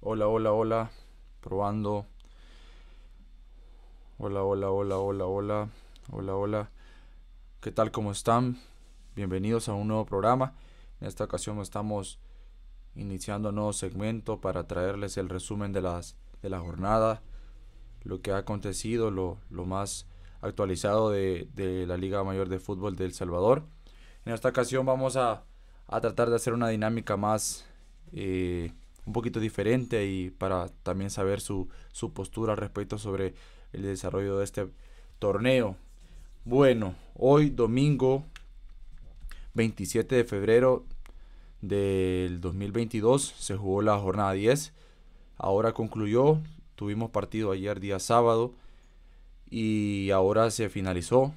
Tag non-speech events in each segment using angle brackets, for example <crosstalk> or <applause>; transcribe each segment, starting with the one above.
Hola, hola, hola. Probando. Hola, hola, hola, hola, hola. Hola, hola. ¿Qué tal? ¿Cómo están? Bienvenidos a un nuevo programa. En esta ocasión estamos iniciando un nuevo segmento para traerles el resumen de, las, de la jornada, lo que ha acontecido, lo, más actualizado de, la Liga Mayor de Fútbol de El Salvador. En esta ocasión vamos a, tratar de hacer una dinámica más... Eh, un poquito diferente y para también saber su, su postura respecto sobre el desarrollo de este torneo. Bueno, hoy domingo 27 de febrero del 2022 se jugó la jornada 10. Ahora concluyó, tuvimos partido ayer día sábado y ahora se finalizó.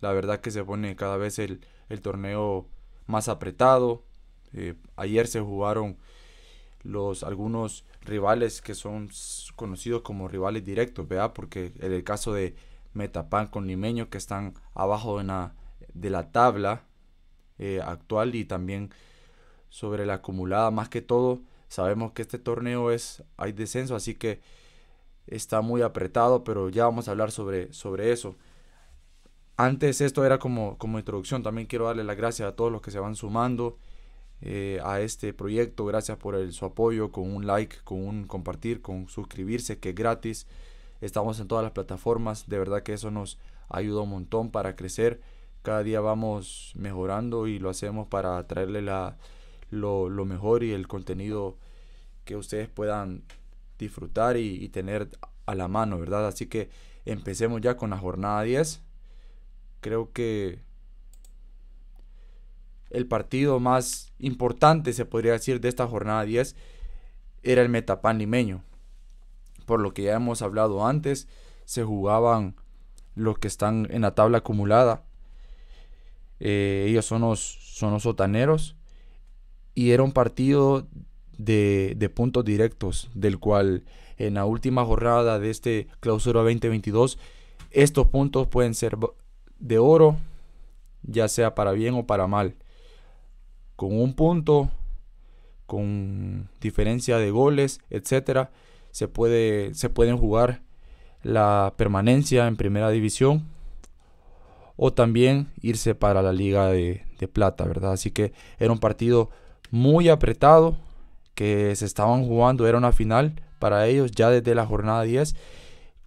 La verdad que se pone cada vez el, el torneo más apretado. Eh, ayer se jugaron los algunos rivales que son conocidos como rivales directos, Porque en el caso de Metapan con Limeño, que están abajo de la tabla eh, actual y también sobre la acumulada, más que todo, sabemos que este torneo es hay descenso, así que está muy apretado, pero ya vamos a hablar sobre, sobre eso. Antes esto era como, como introducción, también quiero darle las gracias a todos los que se van sumando. Eh, a este proyecto. Gracias por el, su apoyo, con un like, con un compartir, con suscribirse, que es gratis. Estamos en todas las plataformas. De verdad que eso nos ayuda un montón para crecer. Cada día vamos mejorando y lo hacemos para traerle la, lo, mejor y el contenido que ustedes puedan disfrutar y tener a la mano, ¿verdad? Así que empecemos ya con la jornada 10. Creo que el partido más importante, se podría decir, de esta jornada 10 era el Metapan limeño. Por lo que ya hemos hablado antes, se jugaban los que están en la tabla acumulada. Eh, ellos son los, son los sotaneros. Y era un partido de, de, puntos directos, del cual en la última jornada de este clausura 2022, estos puntos pueden ser de oro, ya sea para bien o para mal con un punto, con diferencia de goles, etcétera, se puede se pueden jugar la permanencia en primera división o también irse para la liga de, plata, ¿verdad? Así que era un partido muy apretado que se estaban jugando, era una final para ellos ya desde la jornada 10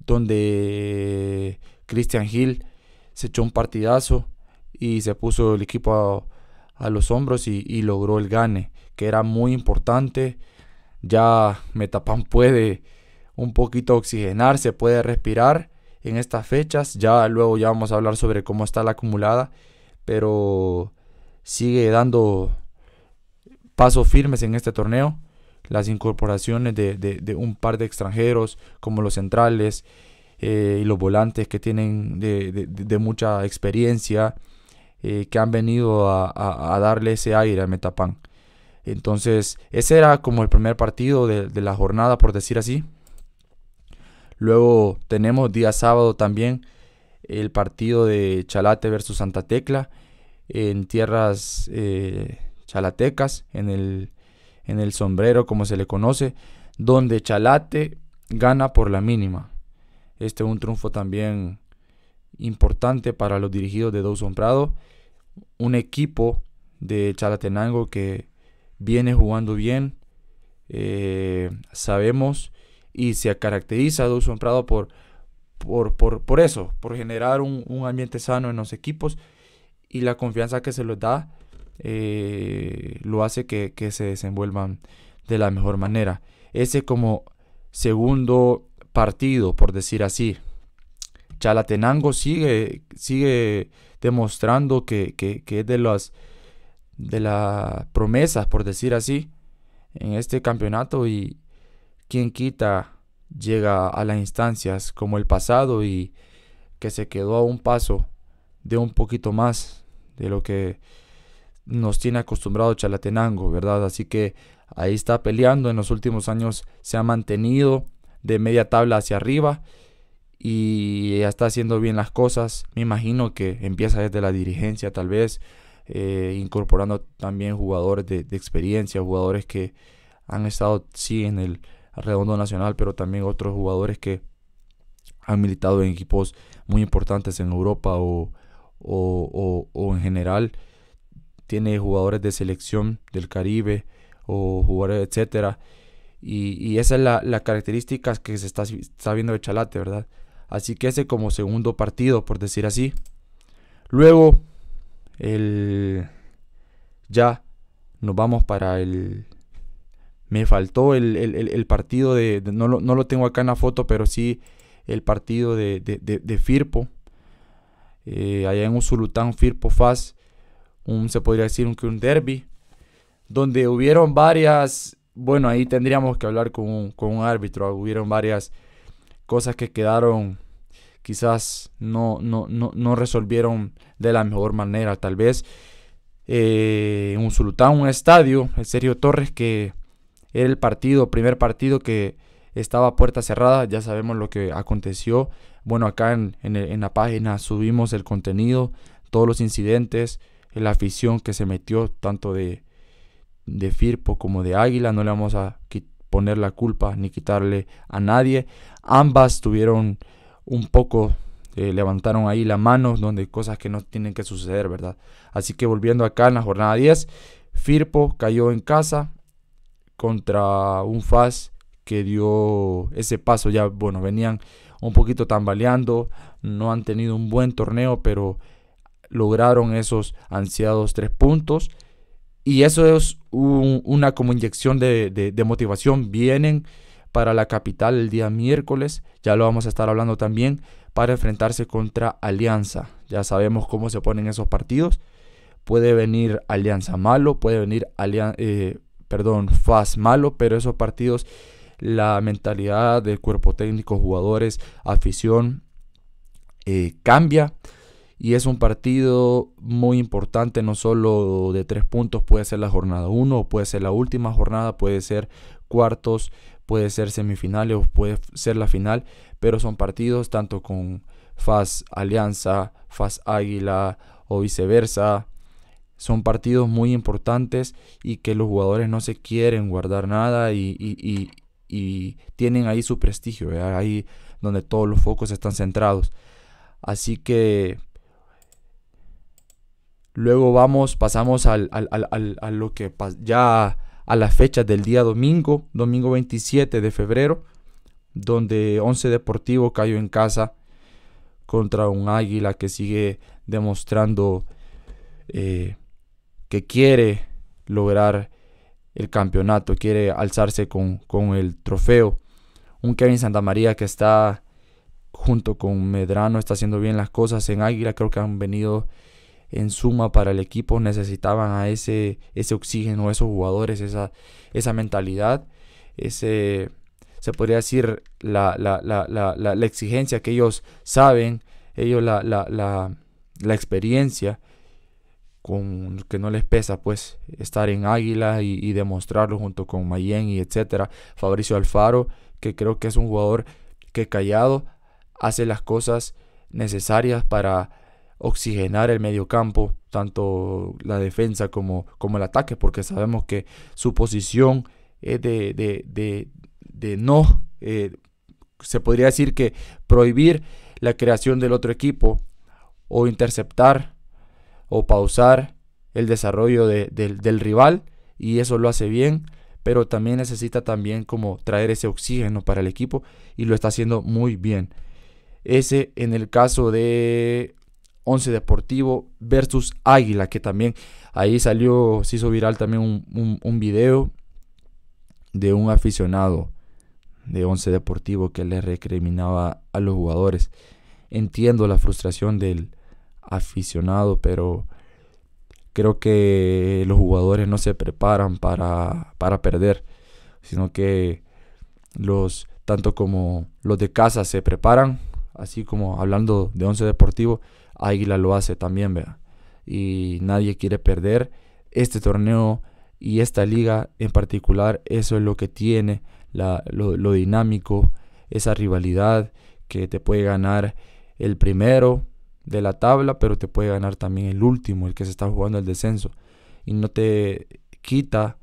donde Christian Hill se echó un partidazo y se puso el equipo a a los hombros y, logró el gane, que era muy importante. Ya Metapan puede un poquito oxigenarse, puede respirar en estas fechas. Ya luego ya vamos a hablar sobre cómo está la acumulada, pero sigue dando pasos firmes en este torneo. Las incorporaciones de, un par de extranjeros como los centrales eh, y los volantes que tienen de mucha experiencia. Eh, que han venido a, darle ese aire a Metapan. Entonces, ese era como el primer partido de, la jornada, por decir así. Luego tenemos día sábado también el partido de Chalate versus Santa Tecla en tierras eh, chalatecas, en el, en el sombrero como se le conoce, donde Chalate gana por la mínima. Este es un triunfo también importante para los dirigidos de Dawson Prado. Un equipo de Chalatenango que viene jugando bien. Eh, sabemos y se caracteriza a Dawson Prado por, por, eso, por generar un, ambiente sano en los equipos y la confianza que se les da eh, lo hace que, que se desenvuelvan de la mejor manera. Ese como segundo partido, por decir así, Chalatenango sigue, sigue demostrando que, es de las, de las promesas, por decir así, en este campeonato y quien quita llega a las instancias como el pasado y que se quedó a un paso de un poquito más de lo que nos tiene acostumbrado Chalatenango, ¿verdad? Así que ahí está peleando, en los últimos años se ha mantenido de media tabla hacia arriba y ella está haciendo bien las cosas. Me imagino que empieza desde la dirigencia tal vez, eh, incorporando también jugadores de, experiencia, jugadores que han estado sí en el redondo nacional, pero también otros jugadores que han militado en equipos muy importantes en Europa o, en general. Tiene jugadores de selección del Caribe o jugadores, etcétera. Y, esa es la, característica que se está, está viendo de Chalate, ¿verdad? Así que ese como segundo partido, por decir así. Luego, el, ya nos vamos para el... Me faltó el, partido de... no, lo, tengo acá en la foto, pero sí el partido de, de, Firpo. Eh, allá en Usulután, Firpo Faz. Un, se podría decir un, que un derby. Donde hubieron varias... Bueno, ahí tendríamos que hablar con con un árbitro. Hubieron varias cosas que quedaron quizás no, no, no, resolvieron de la mejor manera. Tal vez eh, un sultán un estadio, el Sergio Torres, que era el partido, primer partido que estaba puerta cerrada, ya sabemos lo que aconteció. Bueno, acá en, la página subimos el contenido, todos los incidentes, la afición que se metió tanto de, de Firpo como de Águila, no le vamos a quitar poner la culpa ni quitarle a nadie. Ambas tuvieron un poco, eh, levantaron ahí la mano donde cosas que no tienen que suceder, ¿verdad? Así que volviendo acá en la jornada 10, Firpo cayó en casa contra un Faz que dio ese paso ya, bueno, venían un poquito tambaleando, no han tenido un buen torneo, pero lograron esos ansiados tres puntos y eso es una como inyección de, motivación. Vienen para la capital el día miércoles, ya lo vamos a estar hablando también, para enfrentarse contra Alianza. Ya sabemos cómo se ponen esos partidos. Puede venir Alianza malo, puede venir eh, perdón, FAS malo, pero esos partidos, la mentalidad del cuerpo técnico, jugadores, afición, eh, cambia y es un partido muy importante, no solo de tres puntos, puede ser la jornada 1, puede ser la última jornada, puede ser cuartos, puede ser semifinales, puede ser la final, pero son partidos tanto con FAS Alianza, FAS Águila o viceversa. Son partidos muy importantes y que los jugadores no se quieren guardar nada y, tienen ahí su prestigio, ahí donde todos los focos están centrados. Así que Luego vamos, pasamos al, a lo que ya a la fecha del día domingo, domingo 27 de febrero, donde Once Deportivo cayó en casa contra un águila que sigue demostrando eh, que quiere lograr el campeonato, quiere alzarse con, con el trofeo. Un Kevin Santamaría que está junto con Medrano, está haciendo bien las cosas en Águila, creo que han venido en suma para el equipo necesitaban a ese, ese oxígeno, esos jugadores, esa, esa mentalidad, ese, se podría decir, la, exigencia que ellos saben, ellos la, experiencia, con que no les pesa pues estar en Águila y, demostrarlo junto con Mayen y etcétera. Fabricio Alfaro, que creo que es un jugador que callado hace las cosas necesarias para oxigenar el medio campo tanto la defensa como, como el ataque, porque sabemos que su posición es de, no, eh, se podría decir que prohibir la creación del otro equipo o interceptar o pausar el desarrollo del, del rival y eso lo hace bien pero también necesita también como traer ese oxígeno para el equipo y lo está haciendo muy bien. Ese en el caso de 11 Deportivo versus Águila, que también ahí salió, se hizo viral también un, video de un aficionado de Once Deportivo que le recriminaba a los jugadores. Entiendo la frustración del aficionado, pero creo que los jugadores no se preparan para, perder, sino que los tanto como los de casa se preparan, así como hablando de 11 Deportivo, Águila lo hace también, vea. Y nadie quiere perder este torneo y esta liga en particular. Eso es lo que tiene, lo, dinámico, esa rivalidad que te puede ganar el primero de la tabla, pero te puede ganar también el último, el que se está jugando el descenso. Y no te quita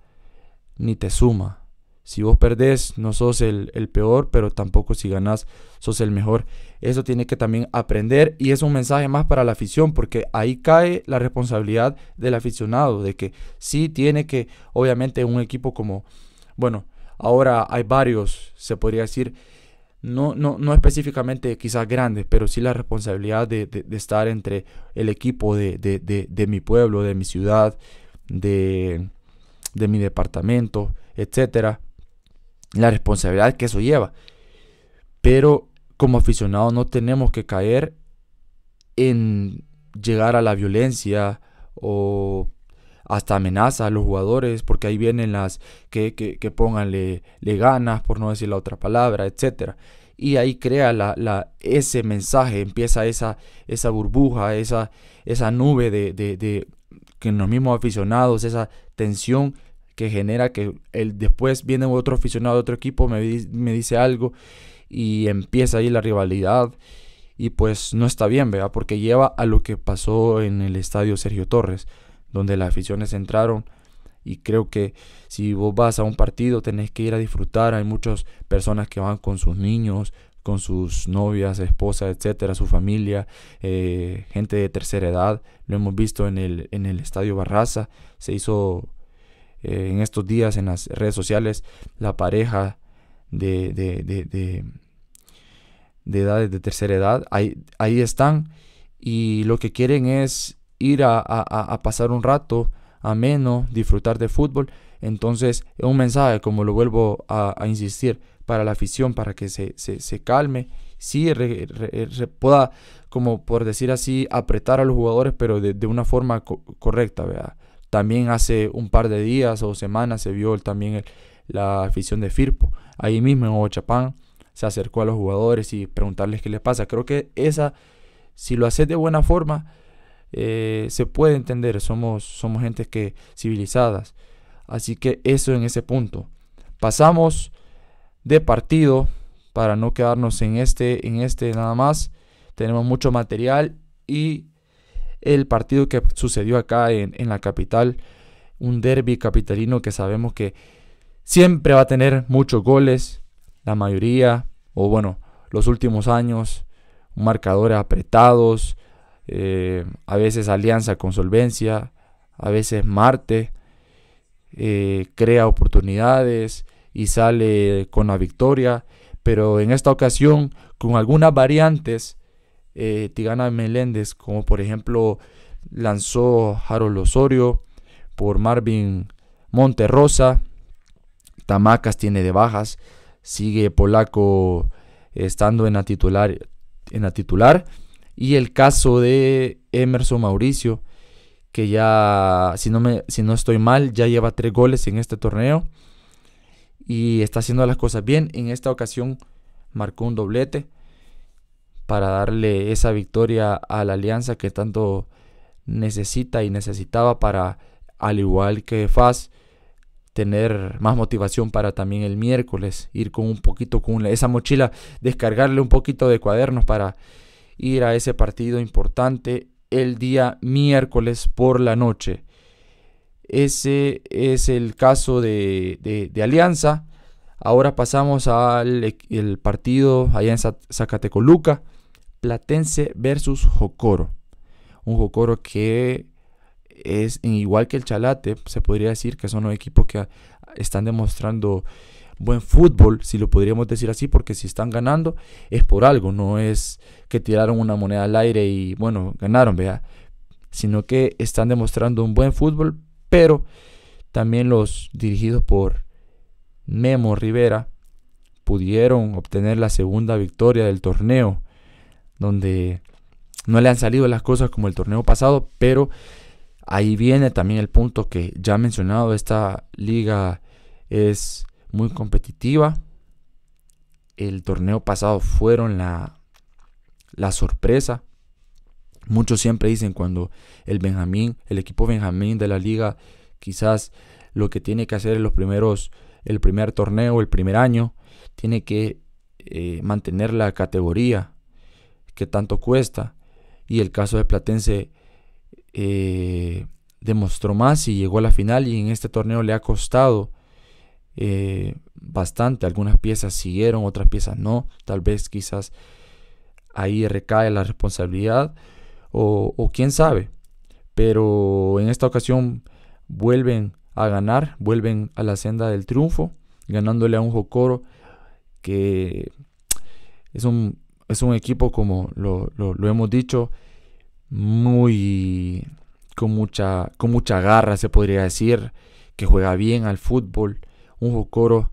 ni te suma. Si vos perdés, no sos el, el peor, pero tampoco si ganás, sos el mejor. Eso tiene que también aprender y es un mensaje más para la afición porque ahí cae la responsabilidad del aficionado de que sí tiene que, obviamente, un equipo como, bueno, ahora hay varios, se podría decir, no, no, específicamente quizás grandes, pero sí la responsabilidad de, estar entre el equipo de, de, mi pueblo, de mi ciudad, de, de mi departamento, etcétera. La responsabilidad que eso lleva. Pero como aficionados no tenemos que caer en llegar a la violencia o hasta amenaza a los jugadores, porque ahí vienen las que, que, le ganas, por no decir la otra palabra, etcétera Y ahí crea la, ese mensaje, empieza esa, esa burbuja, esa, esa nube de, de, de que en los mismos aficionados, esa tensión que genera que el, después viene otro aficionado de otro equipo, me, me dice algo y empieza ahí la rivalidad y pues no está bien, ¿verdad? Porque lleva a lo que pasó en el estadio Sergio Torres, donde las aficiones entraron y creo que si vos vas a un partido tenés que ir a disfrutar, hay muchas personas que van con sus niños, con sus novias, esposas, etcétera, su familia, eh, gente de tercera edad, lo hemos visto en el, en el estadio Barraza, se hizo eh, en estos días en las redes sociales la pareja de, de, de, edades de tercera edad, ahí, ahí, están y lo que quieren es ir a, pasar un rato ameno, disfrutar de fútbol. Entonces, es un mensaje, como lo vuelvo a, insistir, para la afición, para que se, calme, sí pueda, como por decir así, apretar a los jugadores, pero de, una forma correcta, También hace un par de días o semanas se vio también el, la afición de Firpo. Ahí mismo en Ochapán se acercó a los jugadores y preguntarles qué les pasa. Creo que esa, si lo haces de buena forma, eh, se puede entender. Somos, somos gentes que, civilizadas. Así que eso en ese punto. Pasamos de partido para no quedarnos en este, en este nada más. Tenemos mucho material y el partido que sucedió acá en, en la capital, un derby capitalino que sabemos que siempre va a tener muchos goles, la mayoría, o bueno, los últimos años, marcadores apretados, eh, a veces alianza con solvencia, a veces Marte, eh, crea oportunidades y sale con la victoria, pero en esta ocasión con algunas variantes, eh, Tigana Meléndez, como por ejemplo lanzó Harold Osorio por Marvin Monterrosa, Tamacas tiene de bajas. Sigue Polaco estando en la titular. En titular. Y el caso de Emerson Mauricio, que ya, si no, me, si no estoy mal, ya lleva tres goles en este torneo. Y está haciendo las cosas bien. En esta ocasión marcó un doblete para darle esa victoria a la alianza que tanto necesita y necesitaba para, al igual que Faz, tener más motivación para también el miércoles, ir con un poquito, con esa mochila, descargarle un poquito de cuadernos para ir a ese partido importante el día miércoles por la noche. Ese es el caso de, de, Alianza. Ahora pasamos al el partido allá en Zacatecoluca, Platense versus Jocoro. Un Jocoro que es igual que el Chalate, se podría decir que son los equipos que ah, están demostrando buen fútbol, si lo podríamos decir así, porque si están ganando es por algo, no es que tiraron una moneda al aire y bueno, ganaron, vea, sino que están demostrando un buen fútbol, pero también los dirigidos por Memo Rivera pudieron obtener la segunda victoria del torneo, donde no le han salido las cosas como el torneo pasado, pero Ahí viene también el punto que ya he mencionado, esta liga es muy competitiva. El torneo pasado fueron la, la sorpresa. Muchos siempre dicen cuando el Benjamín, el equipo Benjamín de la liga, quizás lo que tiene que hacer en los primeros, el primer torneo, el primer año, tiene que eh, mantener la categoría que tanto cuesta. Y el caso de Platense eh, demostró más y llegó a la final y en este torneo le ha costado eh, bastante. Algunas piezas siguieron, otras piezas no. Tal vez quizás ahí recae la responsabilidad o, quién sabe. Pero en esta ocasión vuelven a ganar, vuelven a la senda del triunfo, ganándole a un Jocoro que es un, es un equipo como lo hemos dicho, muy con mucha, con mucha garra, se podría decir, que juega bien al fútbol, un Jocoro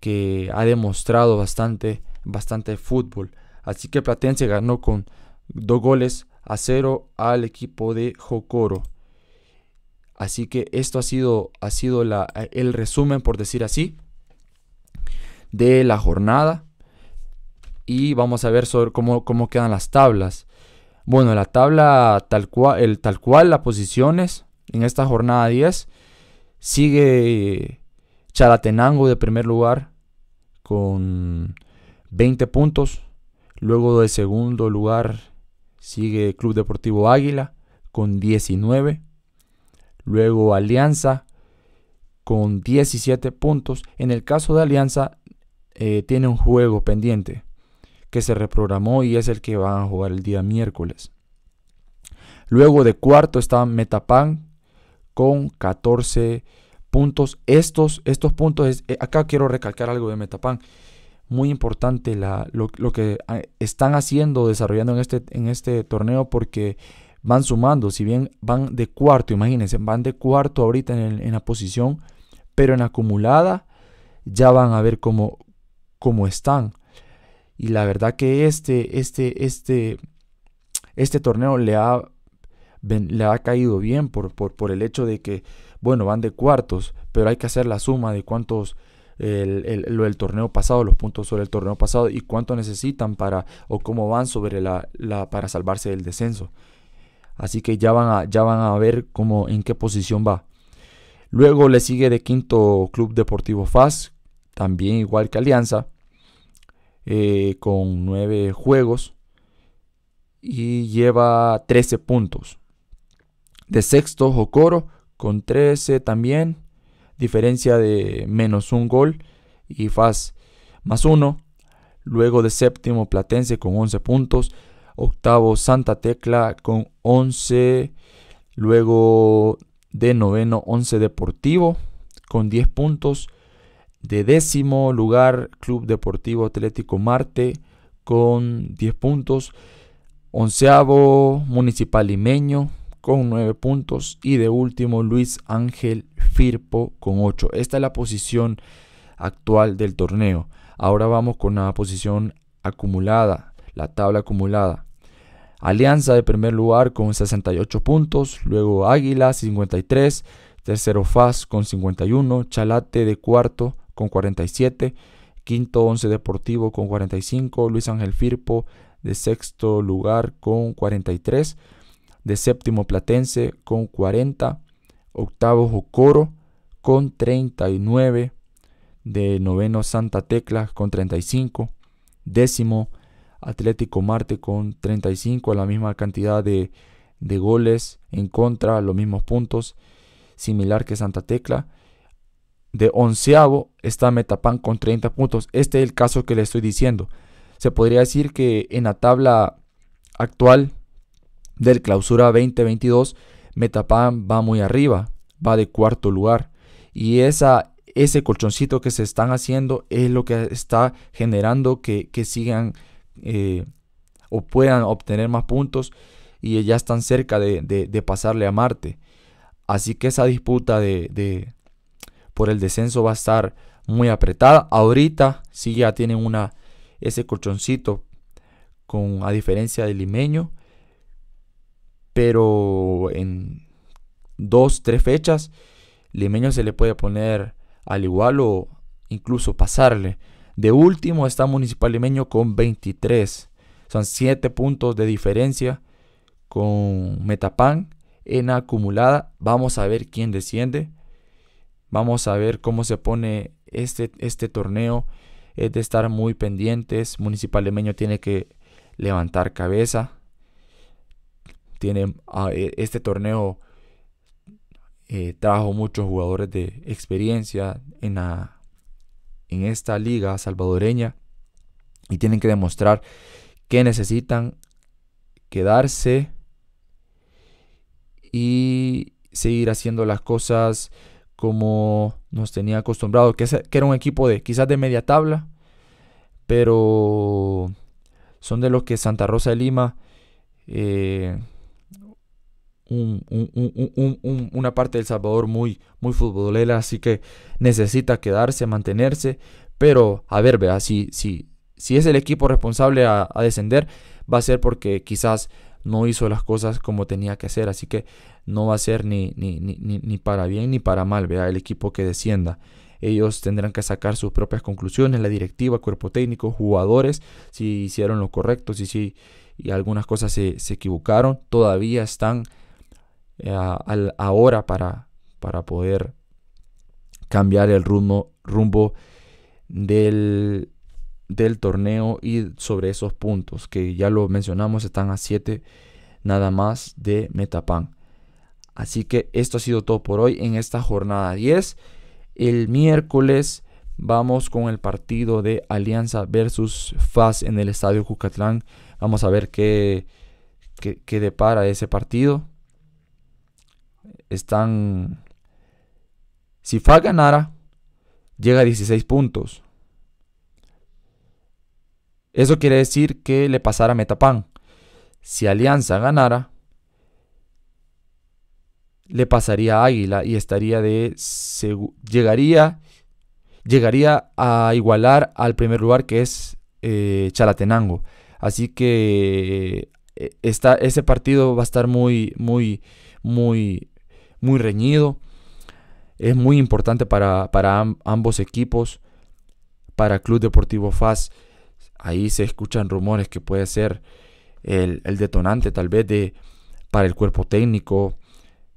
que ha demostrado bastante, bastante fútbol. Así que Platense ganó con dos goles a cero al equipo de Jocoro. Así que esto ha sido, ha sido el resumen, por decir así, de la jornada. Y vamos a ver sobre cómo, cómo quedan las tablas. Bueno, la tabla tal cual, el, tal cual las posiciones en esta jornada 10. Sigue Chalatenango de primer lugar con 20 puntos. Luego de segundo lugar sigue Club Deportivo Águila con 19. Luego Alianza con 17 puntos. En el caso de Alianza eh, tiene un juego pendiente que se reprogramó y es el que van a jugar el día miércoles. Luego de cuarto está Metapan con 14 puntos. Estos, estos puntos, eh, acá quiero recalcar algo de Metapan. Muy importante lo, que ah, están haciendo, desarrollando en este, en este torneo porque van sumando. Si bien van de cuarto, imagínense, van de cuarto ahorita en, en la posición, pero en acumulada ya van a ver cómo, cómo están. Y la verdad que este, este, este, este torneo le ha, le ha caído bien por, por, el hecho de que, bueno, van de cuartos, pero hay que hacer la suma de cuántos el, el, lo del torneo pasado, los puntos sobre el torneo pasado y cuánto necesitan para o cómo van sobre la, la para salvarse del descenso. Así que ya van a, ya van a ver cómo, en qué posición va. Luego le sigue de quinto Club Deportivo FAS, también igual que Alianza. Eh, con 9 juegos y lleva 13 puntos. De sexto, Jokoro con 13 también, diferencia de menos un gol y Faz más uno. Luego de séptimo, Platense con 11 puntos. Octavo, Santa Tecla con 11. Luego de noveno, 11 Deportivo con 10 puntos. De décimo lugar, Club Deportivo Atlético Marte con 10 puntos. Onceavo, Municipal Limeño con 9 puntos. Y de último, Luis Ángel Firpo con 8. Esta es la posición actual del torneo. Ahora vamos con la posición acumulada, la tabla acumulada. Alianza de primer lugar con 68 puntos, luego Águila 53, tercero Faz con 51, Chalate de cuarto con 47, quinto Once Deportivo con 45, Luis Ángel Firpo de sexto lugar con 43, de séptimo Platense con 40, octavo Jocoro con 39, de noveno Santa Tecla con 35, décimo Atlético Marte con 35, la misma cantidad de, de goles en contra, los mismos puntos, similar que Santa Tecla de onceavo está Metapan con 30 puntos. Este es el caso que le estoy diciendo. Se podría decir que en la tabla actual del clausura 2022, Metapan va muy arriba, va de cuarto lugar. Y esa, ese colchoncito que se están haciendo es lo que está generando que, que sigan eh, o puedan obtener más puntos y ya están cerca de, de, pasarle a Marte. Así que esa disputa de por el descenso va a estar muy apretada. Ahorita sí ya tienen una, ese colchoncito con, a diferencia de limeño. Pero en dos, tres fechas, limeño se le puede poner al igual o incluso pasarle. De último está Municipal Limeño con 23. Son 7 puntos de diferencia con Metapan en acumulada. Vamos a ver quién desciende. Vamos a ver cómo se pone este, este torneo. Es de estar muy pendientes. Municipal de Meño tiene que levantar cabeza. Tiene, ah, e, este torneo eh, trajo muchos jugadores de experiencia en, la, en esta liga salvadoreña y tienen que demostrar que necesitan quedarse y seguir haciendo las cosas como nos tenía acostumbrado, que, era un equipo de quizás de media tabla, pero son de los que Santa Rosa de Lima, eh, una parte del Salvador muy, muy futbolera, así que necesita quedarse, mantenerse, pero a ver, vea, si, si, si es el equipo responsable a, a descender, va a ser porque quizás no hizo las cosas como tenía que hacer. Así que no va a ser ni, ni, para bien ni para mal, vea El equipo que descienda. Ellos tendrán que sacar sus propias conclusiones, la directiva, cuerpo técnico, jugadores, si hicieron lo correcto, si, y algunas cosas se, equivocaron. Todavía están eh, ahora para, para poder cambiar el rumbo, rumbo del, del torneo y sobre esos puntos que ya lo mencionamos están a 7 nada más de Metapan. Así que esto ha sido todo por hoy en esta jornada 10. El miércoles vamos con el partido de Alianza versus FAS en el Estadio Cucatlán. Vamos a ver qué, qué depara ese partido. Están... Si FAS ganara, llega a 16 puntos. Eso quiere decir que le pasara a Metapan. Si Alianza ganara, le pasaría a Águila y estaría de llegaría llegaría a igualar al primer lugar que es eh, Chalatenango. Así que eh, ese partido va a estar muy, muy, muy, muy reñido. Es muy importante para, ambos equipos, para Club Deportivo Faz. Ahí se escuchan rumores que puede ser el, detonante tal vez de, para el cuerpo técnico.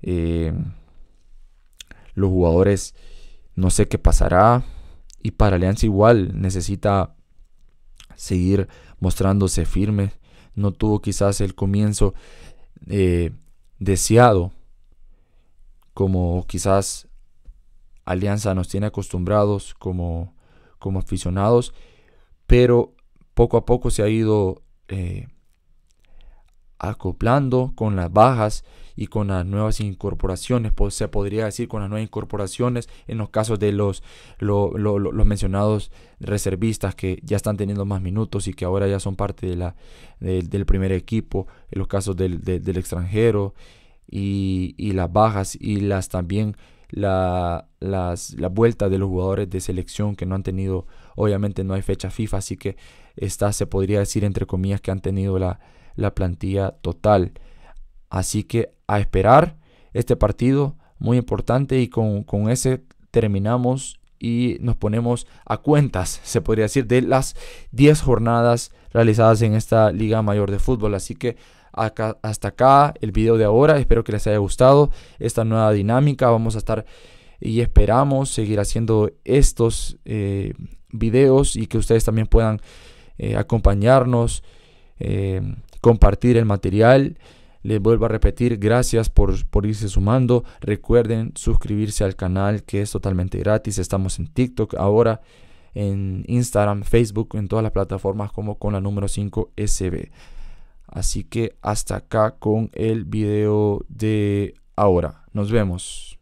Eh, los jugadores no sé qué pasará. Y para Alianza igual necesita seguir mostrándose firme. No tuvo quizás el comienzo eh, deseado como quizás Alianza nos tiene acostumbrados como, como aficionados. Pero poco a poco se ha ido eh, acoplando con las bajas y con las nuevas incorporaciones, pues se podría decir con las nuevas incorporaciones en los casos de los, los mencionados reservistas que ya están teniendo más minutos y que ahora ya son parte de la, del primer equipo, en los casos del, extranjero y, las bajas y las también las, la vuelta de los jugadores de selección que no han tenido Obviamente no hay fecha FIFA, así que esta se podría decir entre comillas que han tenido la, plantilla total. Así que a esperar este partido muy importante y con, ese terminamos y nos ponemos a cuentas, <laughs> se podría decir, de las 10 jornadas realizadas en esta Liga Mayor de Fútbol. Así que hasta acá el video de ahora. Espero que les haya gustado esta nueva dinámica. Vamos a estar y esperamos seguir haciendo estos eh, videos y que ustedes también puedan eh, acompañarnos, eh, compartir el material. Les vuelvo a repetir, gracias por, por, irse sumando. Recuerden suscribirse al canal que es totalmente gratis. Estamos en TikTok ahora, en Instagram, Facebook, en todas las plataformas como con la número 5 SB. Así que hasta acá con el video de ahora. Nos vemos.